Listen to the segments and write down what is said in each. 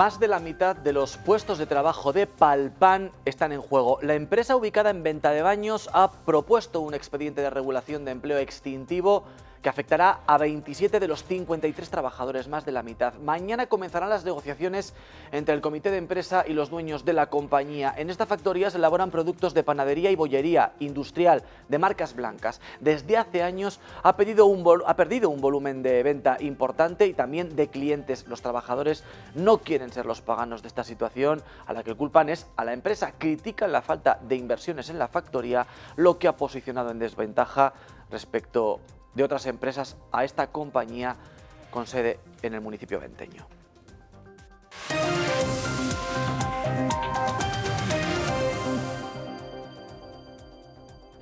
Más de la mitad de los puestos de trabajo de Palpan están en juego. La empresa ubicada en Venta de Baños ha propuesto un expediente de regulación de empleo extintivo que afectará a 27 de los 53 trabajadores, más de la mitad. Mañana comenzarán las negociaciones entre el comité de empresa y los dueños de la compañía. En esta factoría se elaboran productos de panadería y bollería industrial de marcas blancas. Desde hace años ha, perdido un volumen de venta importante y también de clientes. Los trabajadores no quieren ser los paganos de esta situación, a la que culpan es a la empresa. Critican la falta de inversiones en la factoría, lo que ha posicionado en desventaja respecto de otras empresas a esta compañía con sede en el municipio venteño.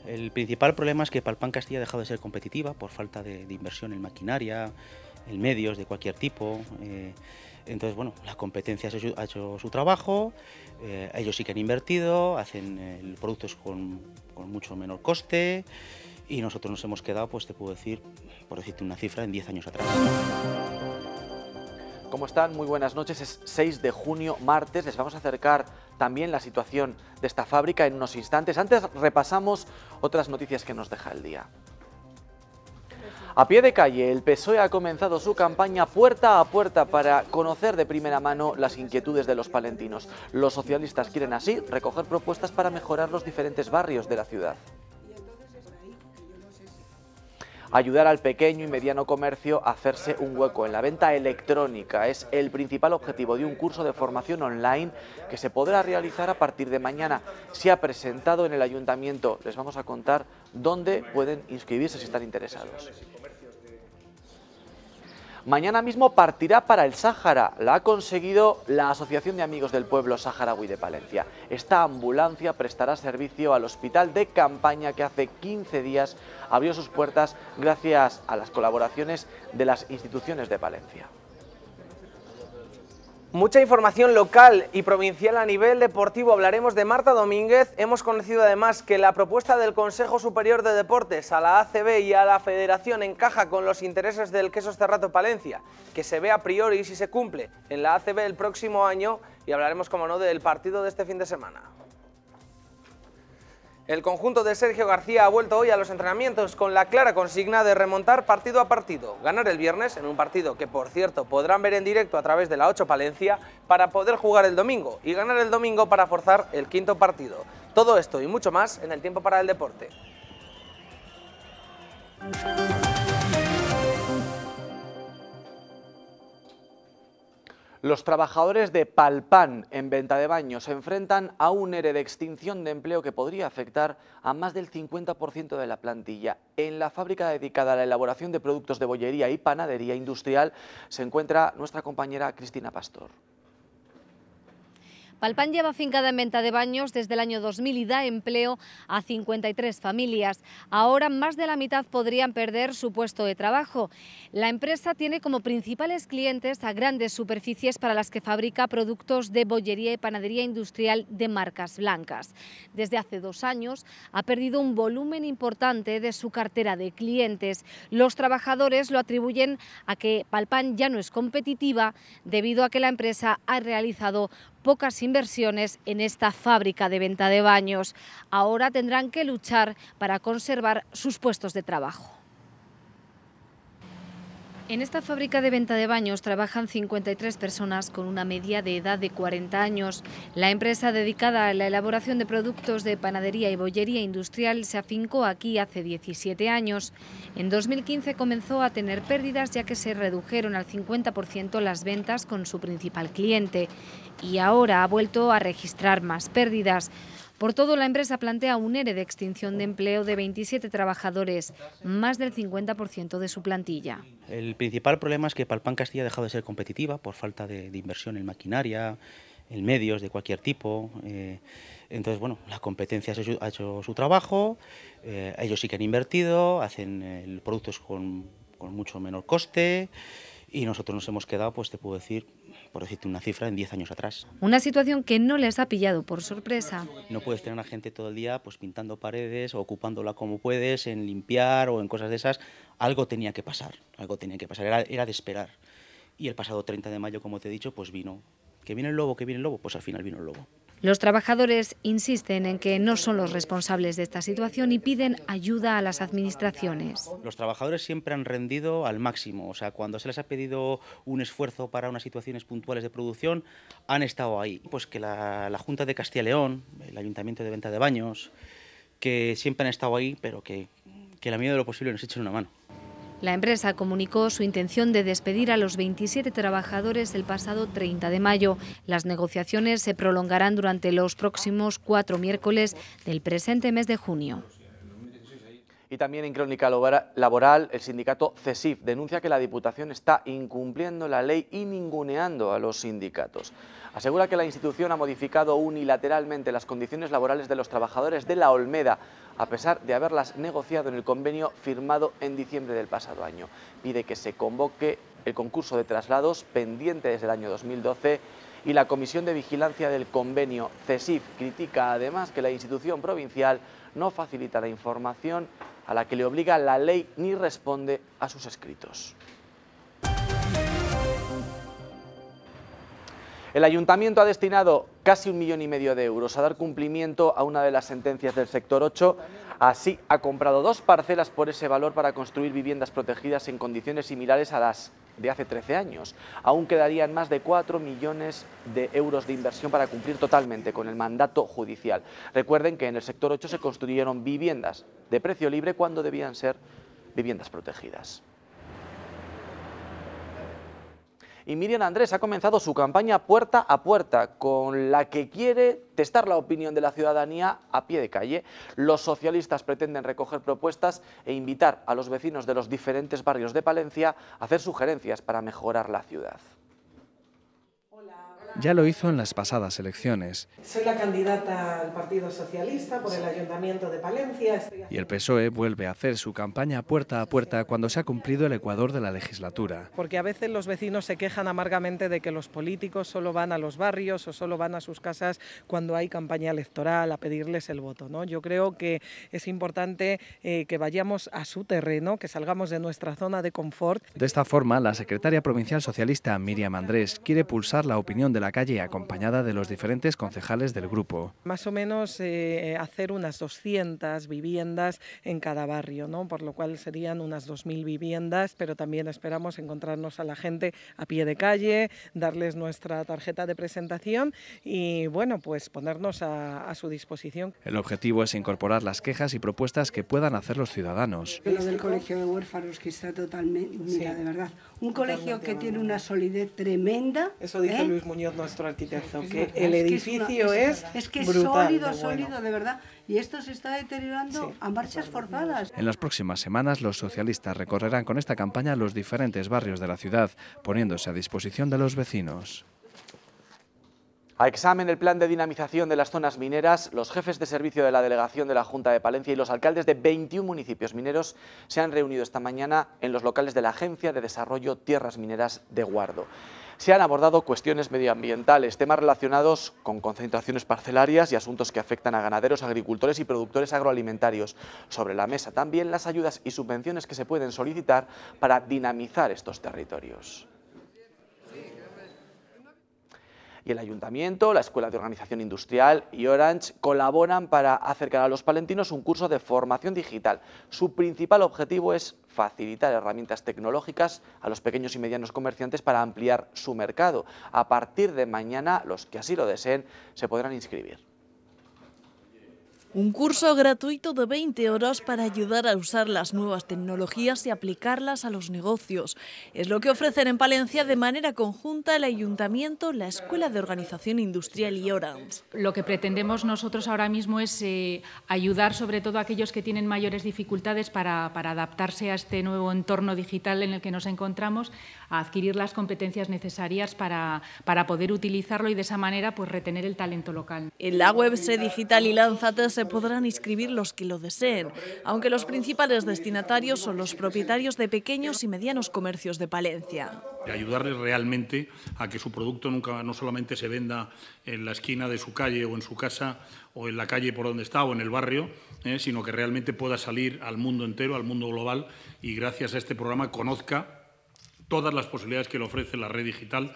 El principal problema es que Palpán Castilla ha dejado de ser competitiva por falta de, inversión en maquinaria, en medios de cualquier tipo. Eh, entonces, bueno, la competencia ha hecho su, trabajo, eh, ellos sí que han invertido, hacen eh, productos con, mucho menor coste y nosotros nos hemos quedado, pues te puedo decir, por decirte una cifra, en 10 años atrás. ¿Cómo están? Muy buenas noches. Es 6 de junio, martes. Les vamos a acercar también la situación de esta fábrica en unos instantes. Antes repasamos otras noticias que nos deja el día. A pie de calle, el PSOE ha comenzado su campaña puerta a puerta para conocer de primera mano las inquietudes de los palentinos. Los socialistas quieren así recoger propuestas para mejorar los diferentes barrios de la ciudad ayudar al pequeño y mediano comercio a hacerse un hueco en la venta electrónica. Es el principal objetivo de un curso de formación online que se podrá realizar a partir de mañana. Se ha presentado en el ayuntamiento. Les vamos a contar dónde pueden inscribirse si están interesados. Mañana mismo partirá para el Sáhara. La ha conseguido la Asociación de Amigos del Pueblo Saharaui de Palencia. Esta ambulancia prestará servicio al hospital de campaña que hace 15 días abrió sus puertas gracias a las colaboraciones de las instituciones de Palencia. Mucha información local y provincial a nivel deportivo. Hablaremos de Marta Domínguez. Hemos conocido además que la propuesta del Consejo Superior de Deportes a la ACB y a la Federación encaja con los intereses del Queso Cerrato Palencia, que se ve a priori si se cumple en la ACB el próximo año y hablaremos, como no, del partido de este fin de semana. El conjunto de Sergio García ha vuelto hoy a los entrenamientos con la clara consigna de remontar partido a partido, ganar el viernes en un partido que por cierto podrán ver en directo a través de la 8 Palencia para poder jugar el domingo y ganar el domingo para forzar el quinto partido. Todo esto y mucho más en el tiempo para el deporte. Los trabajadores de Palpan, en venta de baños, se enfrentan a un ERE de extinción de empleo que podría afectar a más del 50% de la plantilla. En la fábrica dedicada a la elaboración de productos de bollería y panadería industrial se encuentra nuestra compañera Cristina Pastor. Palpan lleva fincada en venta de baños desde el año 2000 y da empleo a 53 familias. Ahora más de la mitad podrían perder su puesto de trabajo. La empresa tiene como principales clientes a grandes superficies para las que fabrica productos de bollería y panadería industrial de marcas blancas. Desde hace dos años ha perdido un volumen importante de su cartera de clientes. Los trabajadores lo atribuyen a que Palpan ya no es competitiva debido a que la empresa ha realizado pocas inversiones en esta fábrica de venta de baños. Ahora tendrán que luchar para conservar sus puestos de trabajo. En esta fábrica de venta de baños trabajan 53 personas con una media de edad de 40 años. La empresa dedicada a la elaboración de productos de panadería y bollería industrial se afincó aquí hace 17 años. En 2015 comenzó a tener pérdidas ya que se redujeron al 50% las ventas con su principal cliente y ahora ha vuelto a registrar más pérdidas. Por todo, la empresa plantea un ERE de extinción de empleo de 27 trabajadores, más del 50% de su plantilla. El principal problema es que Palpan Castilla ha dejado de ser competitiva por falta de, inversión en maquinaria, en medios de cualquier tipo. Eh, entonces, bueno, la competencia ha hecho su, trabajo, eh, ellos sí que han invertido, hacen eh, productos con, con mucho menor coste y nosotros nos hemos quedado, pues te puedo decir, por decirte una cifra, en 10 años atrás. Una situación que no les ha pillado por sorpresa. No puedes tener a gente todo el día pues pintando paredes o ocupándola como puedes, en limpiar o en cosas de esas. Algo tenía que pasar, algo tenía que pasar, era, era de esperar. Y el pasado 30 de mayo, como te he dicho, pues vino que viene el lobo, que viene el lobo, pues al final vino el lobo. Los trabajadores insisten en que no son los responsables de esta situación y piden ayuda a las administraciones. Los trabajadores siempre han rendido al máximo, o sea, cuando se les ha pedido un esfuerzo para unas situaciones puntuales de producción, han estado ahí. Pues que la, Junta de Castilla y León, el Ayuntamiento de Venta de Baños, que siempre han estado ahí, pero que, que la medida de lo posible nos echen una mano. La empresa comunicó su intención de despedir a los 27 trabajadores el pasado 30 de mayo. Las negociaciones se prolongarán durante los próximos cuatro miércoles del presente mes de junio. Y también en Crónica Laboral, el sindicato CESIF denuncia que la Diputación está incumpliendo la ley y ninguneando a los sindicatos. Asegura que la institución ha modificado unilateralmente las condiciones laborales de los trabajadores de la Olmeda a pesar de haberlas negociado en el convenio firmado en diciembre del pasado año. Pide que se convoque el concurso de traslados pendiente desde el año 2012 y la Comisión de Vigilancia del Convenio CESIF critica además que la institución provincial no facilita la información a la que le obliga la ley ni responde a sus escritos. El Ayuntamiento ha destinado casi un millón y medio de euros a dar cumplimiento a una de las sentencias del sector 8. Así, ha comprado dos parcelas por ese valor para construir viviendas protegidas en condiciones similares a las de hace 13 años. Aún quedarían más de 4 millones de euros de inversión para cumplir totalmente con el mandato judicial. Recuerden que en el sector 8 se construyeron viviendas de precio libre cuando debían ser viviendas protegidas. Y Miriam Andrés ha comenzado su campaña puerta a puerta, con la que quiere testar la opinión de la ciudadanía a pie de calle. Los socialistas pretenden recoger propuestas e invitar a los vecinos de los diferentes barrios de Palencia a hacer sugerencias para mejorar la ciudad ya lo hizo en las pasadas elecciones. Soy la candidata al Partido Socialista por el Ayuntamiento de Palencia. Y el PSOE vuelve a hacer su campaña puerta a puerta cuando se ha cumplido el Ecuador de la legislatura. Porque a veces los vecinos se quejan amargamente de que los políticos solo van a los barrios o solo van a sus casas cuando hay campaña electoral a pedirles el voto. ¿no? Yo creo que es importante eh, que vayamos a su terreno, que salgamos de nuestra zona de confort. De esta forma, la secretaria provincial socialista Miriam Andrés quiere pulsar la opinión de la calle acompañada de los diferentes concejales del grupo. Más o menos eh, eh, hacer unas 200 viviendas en cada barrio, ¿no? por lo cual serían unas 2.000 viviendas, pero también esperamos encontrarnos a la gente a pie de calle, darles nuestra tarjeta de presentación y bueno, pues ponernos a, su disposición. El objetivo es incorporar las quejas y propuestas que puedan hacer los ciudadanos. Lo del colegio de huérfanos que está totalmente, mira, de verdad, un colegio que tiene una solidez tremenda. Eso dice ¿eh? Luis Muñoz nuestro arquitecto, que el edificio es, es, que es sólido, sólido, de verdad. Y esto se está deteriorando a marchas forzadas. En las próximas semanas, los socialistas recorrerán con esta campaña los diferentes barrios de la ciudad, poniéndose a disposición de los vecinos. A examen el plan de dinamización de las zonas mineras, los jefes de servicio de la delegación de la Junta de Palencia y los alcaldes de 21 municipios mineros se han reunido esta mañana en los locales de la Agencia de Desarrollo Tierras Mineras de Guardo. Se han abordado cuestiones medioambientales, temas relacionados con concentraciones parcelarias y asuntos que afectan a ganaderos, agricultores y productores agroalimentarios. Sobre la mesa también las ayudas y subvenciones que se pueden solicitar para dinamizar estos territorios. el Ayuntamiento, la Escuela de Organización Industrial y Orange colaboran para acercar a los palentinos un curso de formación digital. Su principal objetivo es facilitar herramientas tecnológicas a los pequeños y medianos comerciantes para ampliar su mercado. A partir de mañana, los que así lo deseen se podrán inscribir. Un curso gratuito de 20 horas para ayudar a usar las nuevas tecnologías y aplicarlas a los negocios. Es lo que ofrecen en Palencia de manera conjunta el Ayuntamiento, la Escuela de Organización Industrial y Orans. Lo que pretendemos nosotros ahora mismo es eh, ayudar sobre todo a aquellos que tienen mayores dificultades para, adaptarse a este nuevo entorno digital en el que nos encontramos, a adquirir las competencias necesarias para, poder utilizarlo y de esa manera pues, retener el talento local. En la web se digital y lanza se podrán inscribir los que lo deseen, aunque los principales destinatarios son los propietarios de pequeños y medianos comercios de Palencia. Ayudarles realmente a que su producto nunca no solamente se venda en la esquina de su calle o en su casa o en la calle por donde está o en el barrio, eh, sino que realmente pueda salir al mundo entero, al mundo global y gracias a este programa conozca todas las posibilidades que le ofrece la red digital.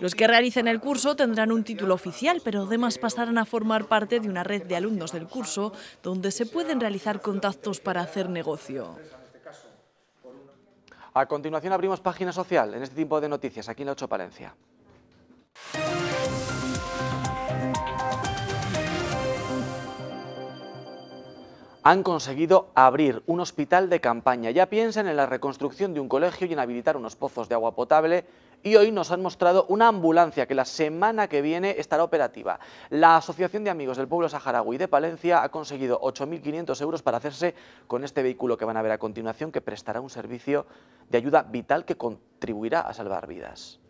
Los que realicen el curso tendrán un título oficial, pero además pasarán a formar parte de una red de alumnos del curso donde se pueden realizar contactos para hacer negocio. A continuación abrimos página social en este tipo de noticias aquí en La 8 Palencia. han conseguido abrir un hospital de campaña. Ya piensan en la reconstrucción de un colegio y en habilitar unos pozos de agua potable y hoy nos han mostrado una ambulancia que la semana que viene estará operativa. La Asociación de Amigos del Pueblo Saharaui de Palencia ha conseguido 8.500 euros para hacerse con este vehículo que van a ver a continuación que prestará un servicio de ayuda vital que contribuirá a salvar vidas.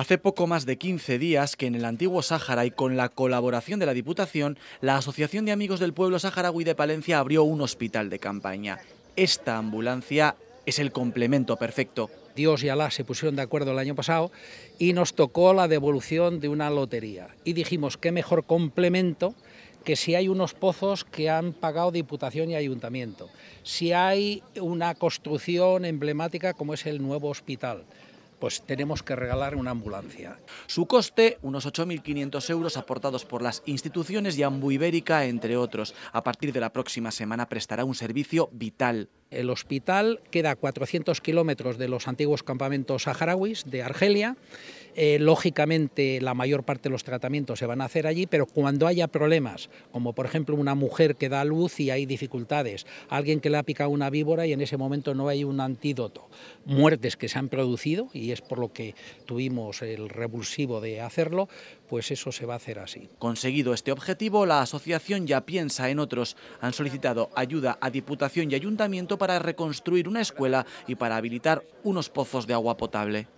Hace poco más de 15 días que en el antiguo Sáhara y con la colaboración de la Diputación, la Asociación de Amigos del Pueblo Saharaui de Palencia abrió un hospital de campaña. Esta ambulancia es el complemento perfecto. Dios y Alá se pusieron de acuerdo el año pasado y nos tocó la devolución de una lotería. Y dijimos, qué mejor complemento que si hay unos pozos que han pagado Diputación y Ayuntamiento, si hay una construcción emblemática como es el nuevo hospital, pues tenemos que regalar una ambulancia. Su coste, unos 8.500 euros aportados por las instituciones y Ibérica, entre otros. A partir de la próxima semana prestará un servicio vital. El hospital queda a 400 kilómetros de los antiguos campamentos saharauis de Argelia eh, lógicamente, la mayor parte de los tratamientos se van a hacer allí, pero cuando haya problemas, como por ejemplo una mujer que da luz y hay dificultades, alguien que le ha picado una víbora y en ese momento no hay un antídoto, muertes que se han producido, y es por lo que tuvimos el revulsivo de hacerlo, pues eso se va a hacer así. Conseguido este objetivo, la asociación ya piensa en otros. Han solicitado ayuda a Diputación y Ayuntamiento para reconstruir una escuela y para habilitar unos pozos de agua potable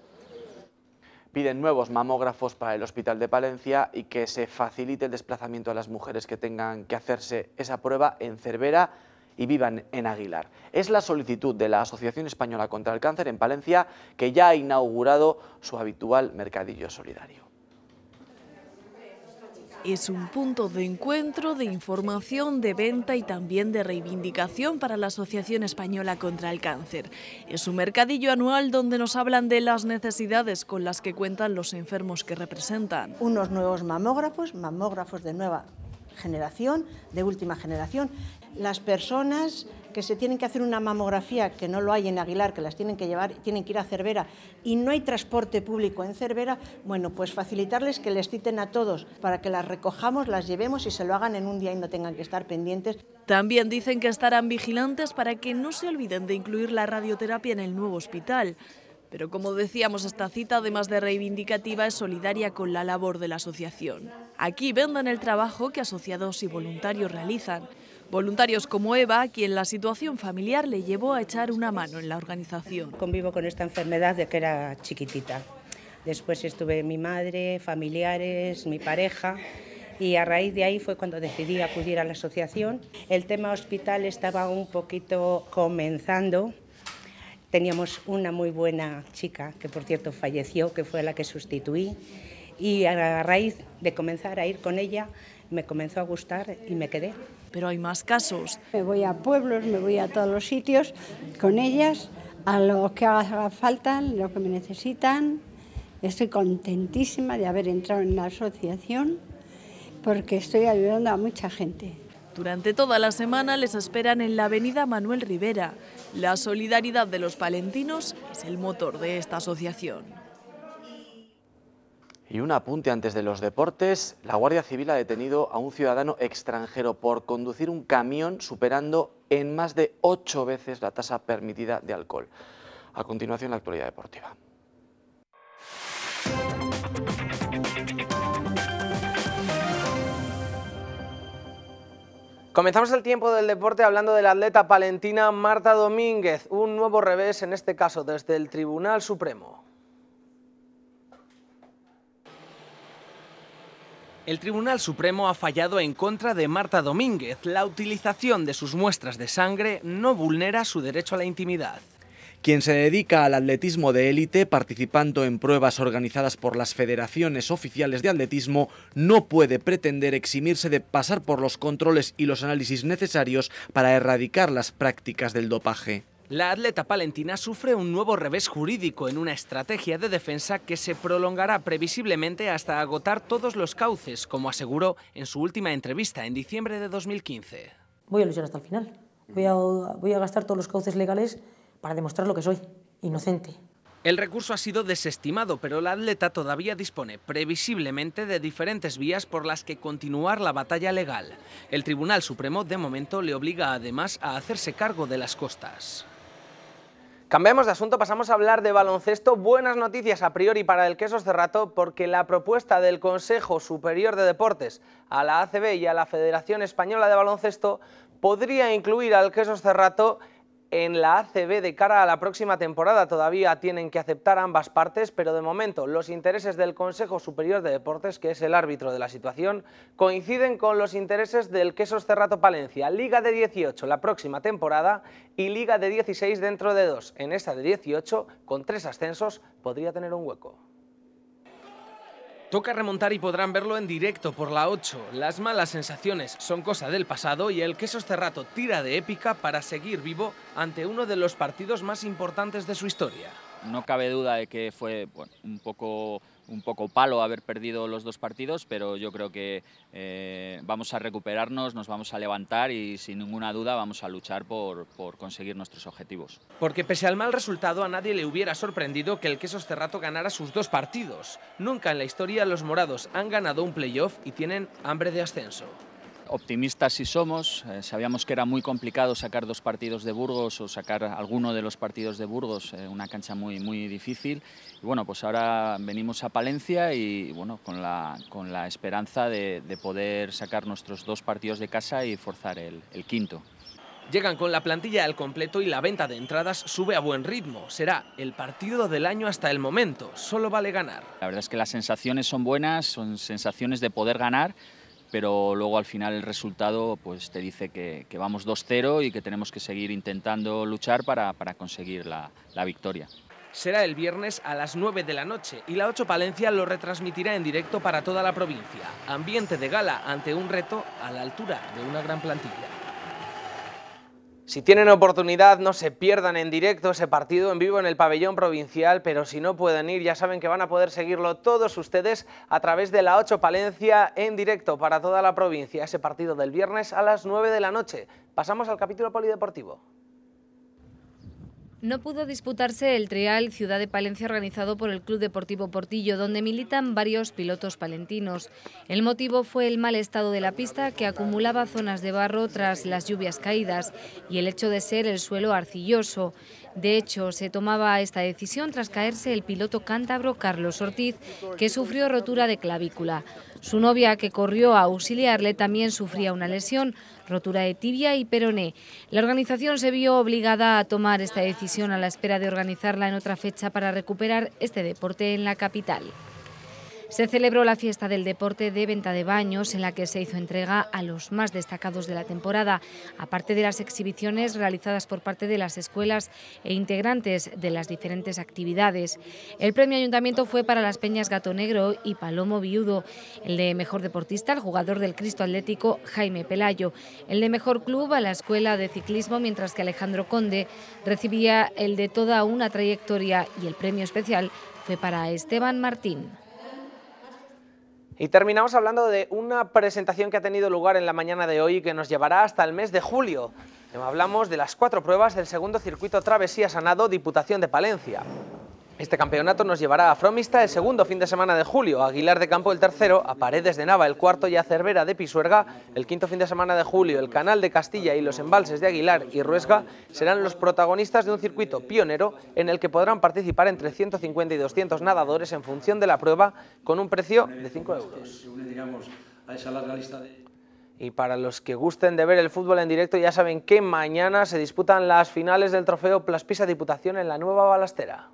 piden nuevos mamógrafos para el Hospital de Palencia y que se facilite el desplazamiento a las mujeres que tengan que hacerse esa prueba en Cervera y vivan en Aguilar. Es la solicitud de la Asociación Española contra el Cáncer en Palencia que ya ha inaugurado su habitual mercadillo solidario es un punto de encuentro, de información, de venta y también de reivindicación para la Asociación Española contra el Cáncer. Es un mercadillo anual donde nos hablan de las necesidades con las que cuentan los enfermos que representan. Unos nuevos mamógrafos, mamógrafos de nueva generación, de última generación. Las personas que se tienen que hacer una mamografía, que no lo hay en Aguilar, que las tienen que llevar, tienen que ir a Cervera y no hay transporte público en Cervera, bueno, pues facilitarles que les citen a todos para que las recojamos, las llevemos y se lo hagan en un día y no tengan que estar pendientes. También dicen que estarán vigilantes para que no se olviden de incluir la radioterapia en el nuevo hospital. Pero como decíamos, esta cita, además de reivindicativa, es solidaria con la labor de la asociación. Aquí vendan el trabajo que asociados y voluntarios realizan Voluntarios como Eva, quien la situación familiar le llevó a echar una mano en la organización. Convivo con esta enfermedad de que era chiquitita. Después estuve mi madre, familiares, mi pareja y a raíz de ahí fue cuando decidí acudir a la asociación. El tema hospital estaba un poquito comenzando. Teníamos una muy buena chica, que por cierto falleció, que fue la que sustituí. Y a raíz de comenzar a ir con ella, me comenzó a gustar y me quedé. Pero hay más casos. Me voy a pueblos, me voy a todos los sitios con ellas, a lo que haga falta, lo que me necesitan. Estoy contentísima de haber entrado en la asociación porque estoy ayudando a mucha gente. Durante toda la semana les esperan en la avenida Manuel Rivera. La solidaridad de los palentinos es el motor de esta asociación. Y un apunte antes de los deportes. La Guardia Civil ha detenido a un ciudadano extranjero por conducir un camión superando en más de ocho veces la tasa permitida de alcohol. A continuación, la actualidad deportiva. Comenzamos el tiempo del deporte hablando de la atleta palentina Marta Domínguez, un nuevo revés en este caso desde el Tribunal Supremo. El Tribunal Supremo ha fallado en contra de Marta Domínguez. La utilización de sus muestras de sangre no vulnera su derecho a la intimidad. Quien se dedica al atletismo de élite, participando en pruebas organizadas por las federaciones oficiales de atletismo, no puede pretender eximirse de pasar por los controles y los análisis necesarios para erradicar las prácticas del dopaje. La atleta palentina sufre un nuevo revés jurídico en una estrategia de defensa que se prolongará previsiblemente hasta agotar todos los cauces, como aseguró en su última entrevista en diciembre de 2015. Voy a luchar hasta el final. Voy a, gastar todos los cauces legales para demostrar lo que soy, inocente. El recurso ha sido desestimado, pero la atleta todavía dispone previsiblemente de diferentes vías por las que continuar la batalla legal. El Tribunal Supremo de momento le obliga además a hacerse cargo de las costas. Cambiamos de asunto, pasamos a hablar de baloncesto. Buenas noticias a priori para el Queso Cerrato porque la propuesta del Consejo Superior de Deportes a la ACB y a la Federación Española de Baloncesto podría incluir al Queso Cerrato en la ACB de cara a la próxima temporada. Todavía tienen que aceptar ambas partes, pero de momento los intereses del Consejo Superior de Deportes, que es el árbitro de la situación, coinciden con los intereses del Quesos Cerrato Palencia, Liga de 18 la próxima temporada y Liga de 16 dentro de dos. En esta de 18, con tres ascensos, podría tener un hueco. Toca remontar y podrán verlo en directo por la 8. Las malas sensaciones son cosa del pasado y el Queso Cerrato tira de épica para seguir vivo ante uno de los partidos más importantes de su historia. No cabe duda de que fue un poco un poco palo haber perdido los dos partidos, pero yo creo que eh, vamos a recuperarnos, nos vamos a levantar y sin ninguna duda vamos a luchar por, conseguir nuestros objetivos. Porque pese al mal resultado a nadie le hubiera sorprendido que el Quesos Cerrato ganara sus dos partidos. Nunca en la historia los morados han ganado un playoff y tienen hambre de ascenso optimistas sí somos, eh, sabíamos que era muy complicado sacar dos partidos de Burgos o sacar alguno de los partidos de Burgos, eh, una cancha muy, muy difícil. Y bueno, pues ahora venimos a Palencia y bueno, con la, con la esperanza de, de poder sacar nuestros dos partidos de casa y forzar el, el quinto. Llegan con la plantilla al completo y la venta de entradas sube a buen ritmo. Será el partido del año hasta el momento. Solo vale ganar. La verdad es que las sensaciones son buenas, son sensaciones de poder ganar pero luego al final el resultado pues, te dice que, vamos 2-0 y que tenemos que seguir intentando luchar para, conseguir la, la victoria será el viernes a las 9 de la noche y la 8 Palencia lo retransmitirá en directo para toda la provincia. Ambiente de gala ante un reto a la altura de una gran plantilla. Si tienen oportunidad, no se pierdan en directo ese partido en vivo en el pabellón provincial, pero si no pueden ir, ya saben que van a poder seguirlo todos ustedes a través de la 8 Palencia en directo para toda la provincia, ese partido del viernes a las 9 de la noche. Pasamos al capítulo polideportivo. No pudo disputarse el trial Ciudad de Palencia organizado por el Club Deportivo Portillo, donde militan varios pilotos palentinos. El motivo fue el mal estado de la pista que acumulaba zonas de barro tras las lluvias caídas y el hecho de ser el suelo arcilloso. De hecho, se tomaba esta decisión tras caerse el piloto cántabro Carlos Ortiz, que sufrió rotura de clavícula. Su novia, que corrió a auxiliarle, también sufría una lesión, rotura de tibia y peroné. La organización se vio obligada a tomar esta decisión a la espera de organizarla en otra fecha para recuperar este deporte en la capital. Se celebró la fiesta del deporte de venta de baños en la que se hizo entrega a los más destacados de la temporada, aparte de las exhibiciones realizadas por parte de las escuelas e integrantes de las diferentes actividades. El premio ayuntamiento fue para las peñas Gato Negro y Palomo Viudo, el de mejor deportista el jugador del Cristo Atlético Jaime Pelayo, el de mejor club a la escuela de ciclismo, mientras que Alejandro Conde recibía el de toda una trayectoria y el premio especial fue para Esteban Martín. Y terminamos hablando de una presentación que ha tenido lugar en la mañana de hoy y que nos llevará hasta el mes de julio. Hablamos de las cuatro pruebas del segundo circuito Travesía Sanado Diputación de Palencia. Este campeonato nos llevará a Fromista el segundo fin de semana de julio, Aguilar de Campo el tercero, a Paredes de Nava el cuarto y a Cervera de Pisuerga el quinto fin de semana de julio. El Canal de Castilla y los embalses de Aguilar y Ruesga serán los protagonistas de un circuito pionero en el que podrán participar entre 150 y 200 nadadores en función de la prueba con un precio de 5 euros. Y para los que gusten de ver el fútbol en directo ya saben que mañana se disputan las finales del trofeo Plaspisa Diputación en la nueva balastera.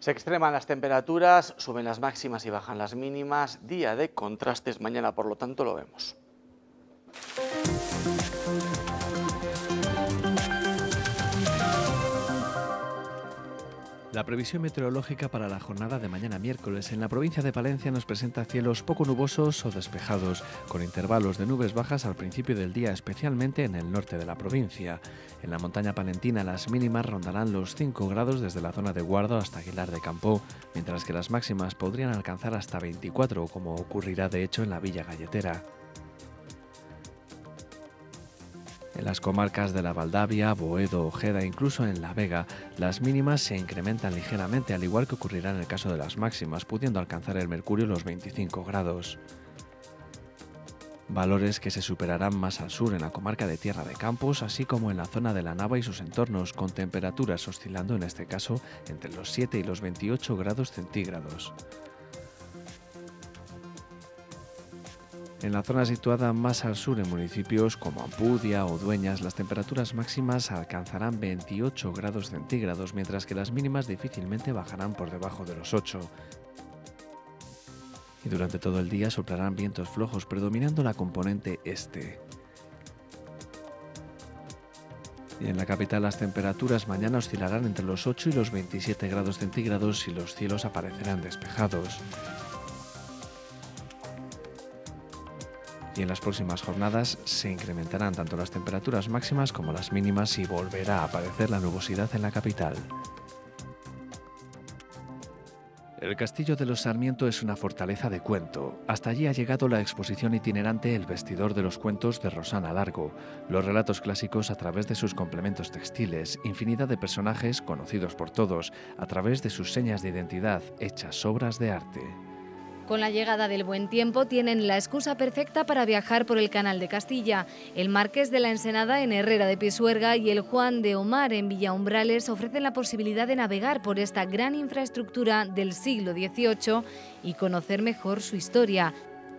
Se extreman las temperaturas, suben las máximas y bajan las mínimas. Día de contrastes mañana, por lo tanto, lo vemos. La previsión meteorológica para la jornada de mañana miércoles en la provincia de Palencia nos presenta cielos poco nubosos o despejados, con intervalos de nubes bajas al principio del día, especialmente en el norte de la provincia. En la montaña palentina las mínimas rondarán los 5 grados desde la zona de Guardo hasta Aguilar de Campo, mientras que las máximas podrían alcanzar hasta 24, como ocurrirá de hecho en la Villa Galletera. En las comarcas de la Valdavia, Boedo, Ojeda e incluso en La Vega, las mínimas se incrementan ligeramente, al igual que ocurrirá en el caso de las máximas, pudiendo alcanzar el mercurio los 25 grados valores que se superarán más al sur en la comarca de Tierra de Campos, así como en la zona de la Nava y sus entornos, con temperaturas oscilando en este caso entre los 7 y los 28 grados centígrados. En la zona situada más al sur, en municipios como Ampudia o Dueñas, las temperaturas máximas alcanzarán 28 grados centígrados, mientras que las mínimas difícilmente bajarán por debajo de los 8. Y durante todo el día soplarán vientos flojos, predominando la componente este. Y en la capital las temperaturas mañana oscilarán entre los 8 y los 27 grados centígrados y los cielos aparecerán despejados. y en las próximas jornadas se incrementarán tanto las temperaturas máximas como las mínimas y volverá a aparecer la nubosidad en la capital. El castillo de los Sarmiento es una fortaleza de cuento. Hasta allí ha llegado la exposición itinerante El vestidor de los cuentos de Rosana Largo, los relatos clásicos a través de sus complementos textiles, infinidad de personajes conocidos por todos, a través de sus señas de identidad hechas obras de arte. Con la llegada del buen tiempo tienen la excusa perfecta para viajar por el Canal de Castilla. El Marqués de la Ensenada en Herrera de Pisuerga y el Juan de Omar en Villa ofrecen la posibilidad de navegar por esta gran infraestructura del siglo XVIII y conocer mejor su historia.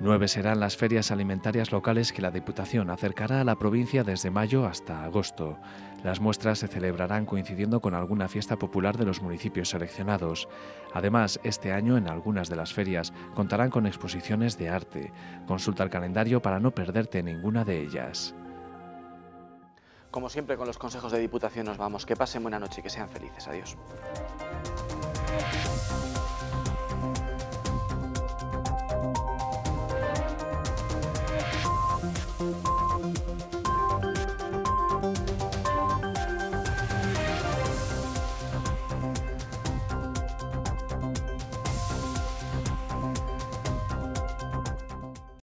Nueve serán las ferias alimentarias locales que la Diputación acercará a la provincia desde mayo hasta agosto. Las muestras se celebrarán coincidiendo con alguna fiesta popular de los municipios seleccionados. Además, este año en algunas de las ferias contarán con exposiciones de arte. Consulta el calendario para no perderte ninguna de ellas. Como siempre con los consejos de Diputación nos vamos. Que pasen buena noche y que sean felices. Adiós.